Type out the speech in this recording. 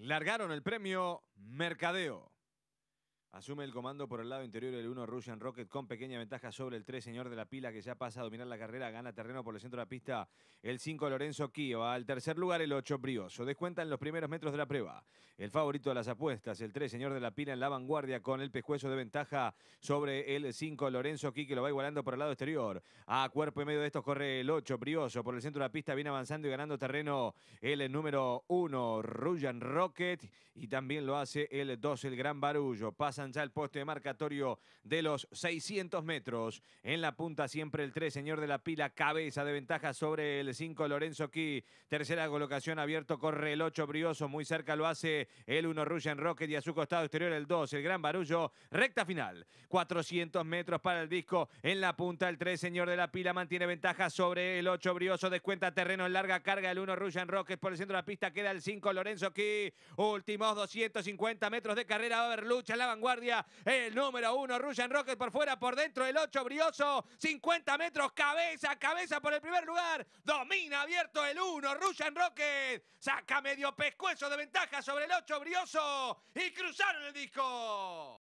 Largaron el premio Mercadeo. Asume el comando por el lado interior el 1 Russian Rocket con pequeña ventaja sobre el 3 Señor de la Pila que ya pasa a dominar la carrera, gana terreno por el centro de la pista el 5 Lorenzo Kio, al tercer lugar el 8 Brioso, en los primeros metros de la prueba. El favorito de las apuestas, el 3 Señor de la Pila en la vanguardia con el pescuezo de ventaja sobre el 5 Lorenzo Kio que lo va igualando por el lado exterior. A cuerpo y medio de estos corre el 8 Brioso por el centro de la pista, viene avanzando y ganando terreno el número 1 Russian Rocket y también lo hace el 2 el Gran Barullo. Pasa ya el poste marcatorio de los 600 metros. En la punta siempre el 3, señor de la pila, cabeza de ventaja sobre el 5, Lorenzo Key. Tercera colocación abierto, corre el 8, Brioso, muy cerca lo hace el 1, Russian Rocket y a su costado exterior el 2, el gran barullo, recta final. 400 metros para el disco, en la punta el 3, señor de la pila, mantiene ventaja sobre el 8, Brioso, descuenta terreno en larga carga, el 1, Russian Rocket por el centro de la pista, queda el 5, Lorenzo Key. Últimos 250 metros de carrera, va a haber lucha la vanguardia. El número uno, Russian Rocket por fuera, por dentro el 8, Brioso. 50 metros, cabeza, cabeza por el primer lugar. Domina abierto el 1, Russian Rocket. Saca medio pescuezo de ventaja sobre el 8, Brioso. Y cruzaron el disco.